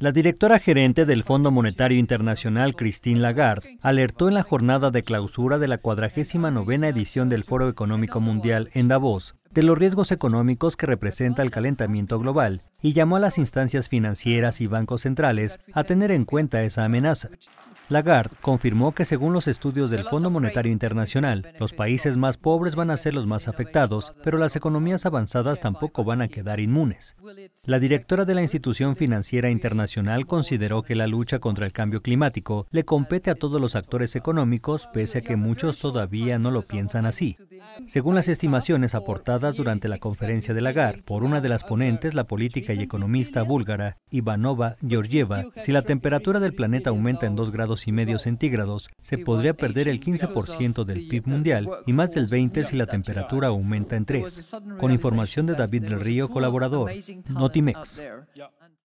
La directora gerente del Fondo Monetario Internacional, Christine Lagarde, alertó en la jornada de clausura de la 49 edición del Foro Económico Mundial en Davos de los riesgos económicos que representa el calentamiento global y llamó a las instancias financieras y bancos centrales a tener en cuenta esa amenaza. Lagarde confirmó que según los estudios del Fondo Monetario Internacional, los países más pobres van a ser los más afectados, pero las economías avanzadas tampoco van a quedar inmunes. La directora de la Institución Financiera Internacional consideró que la lucha contra el cambio climático le compete a todos los actores económicos, pese a que muchos todavía no lo piensan así. Según las estimaciones aportadas durante la conferencia de Lagarde por una de las ponentes, la política y economista búlgara Ivanova Georgieva, si la temperatura del planeta aumenta en 2 grados y medio centígrados, se podría perder el 15% del uh, PIB mundial y más del 20% si la temperatura aumenta en 3. Con información de David del Río, colaborador, Notimex.